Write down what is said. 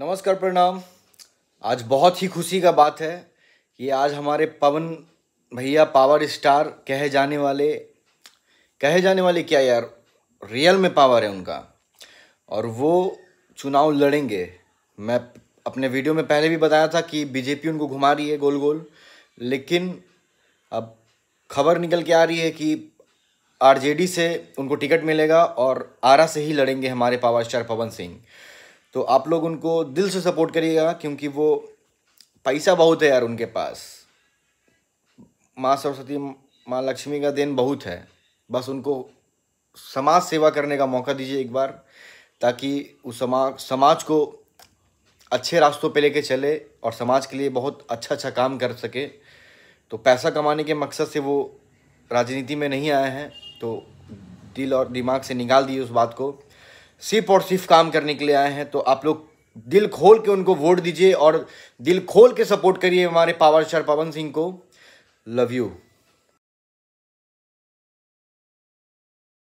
नमस्कार प्रणाम आज बहुत ही खुशी का बात है कि आज हमारे पवन भैया पावर स्टार कहे जाने वाले कहे जाने वाले क्या यार रियल में पावर है उनका और वो चुनाव लड़ेंगे मैं अपने वीडियो में पहले भी बताया था कि बीजेपी उनको घुमा रही है गोल गोल लेकिन अब खबर निकल के आ रही है कि आरजेडी से उनको टिकट मिलेगा और आरा से ही लड़ेंगे हमारे पावर स्टार पवन सिंह तो आप लोग उनको दिल से सपोर्ट करिएगा क्योंकि वो पैसा बहुत है यार उनके पास माँ सरस्वती माँ लक्ष्मी का दिन बहुत है बस उनको समाज सेवा करने का मौका दीजिए एक बार ताकि उस समाज समाज को अच्छे रास्तों पे लेके चले और समाज के लिए बहुत अच्छा अच्छा काम कर सके तो पैसा कमाने के मकसद से वो राजनीति में नहीं आए हैं तो दिल और दिमाग से निकाल दिए उस बात को सिर्फ और सिर्फ काम करने के लिए आए हैं तो आप लोग दिल खोल के उनको वोट दीजिए और दिल खोल के सपोर्ट करिए हमारे पावर स्टार पवन सिंह को लव यू